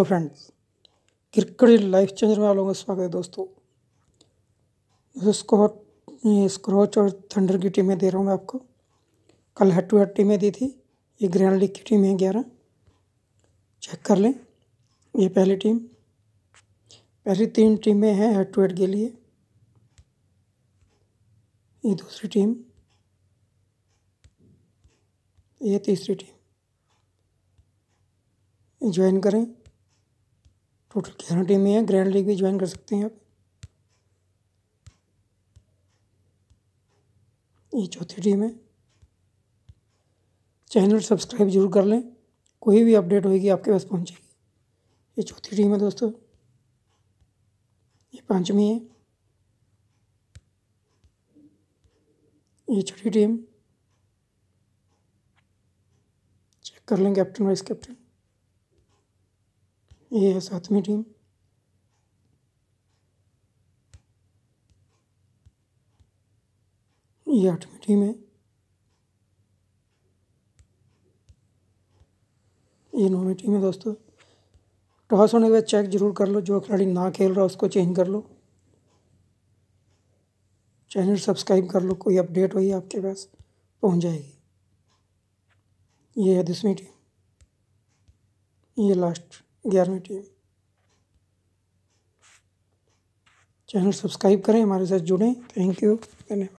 hello friends cricket life changer में आप लोगों का स्वागत है दोस्तों स्कॉट स्क्रॉच और थंडर की टीमें दे रहा हूँ मैं आपको कल हेड टू हेड टीमें दी थी ये ग्रैंड लीग की टीम है ग्यारह चेक कर लें ये पहली टीम पहली तीन टीमें हैं हेड टू हेड के लिए ये दूसरी टीम ये तीसरी टीम ज्वाइन करें टोटल ग्यारह टीमें हैं ग्रैंड लीग भी ज्वाइन कर सकते हैं आप ये चौथी टीम है चैनल सब्सक्राइब जरूर कर लें कोई भी अपडेट होगी आपके पास पहुंचेगी ये चौथी टीम है दोस्तों ये पांचवी है ये छठी टीम चेक कर लें कैप्टन वाइस कैप्टन ये है सातवीं टीम ये आठवीं टीम है ये नौवीं टीम है दोस्तों टॉस होने के बाद चेक जरूर कर लो जो खिलाड़ी ना खेल रहा उसको चेंज कर लो चैनल सब्सक्राइब कर लो कोई अपडेट हो आपके पास पहुंच जाएगी ये है दसवीं टीम ये लास्ट ग्यारहवीं टीम चैनल सब्सक्राइब करें हमारे साथ जुड़ें थैंक यू धन्यवाद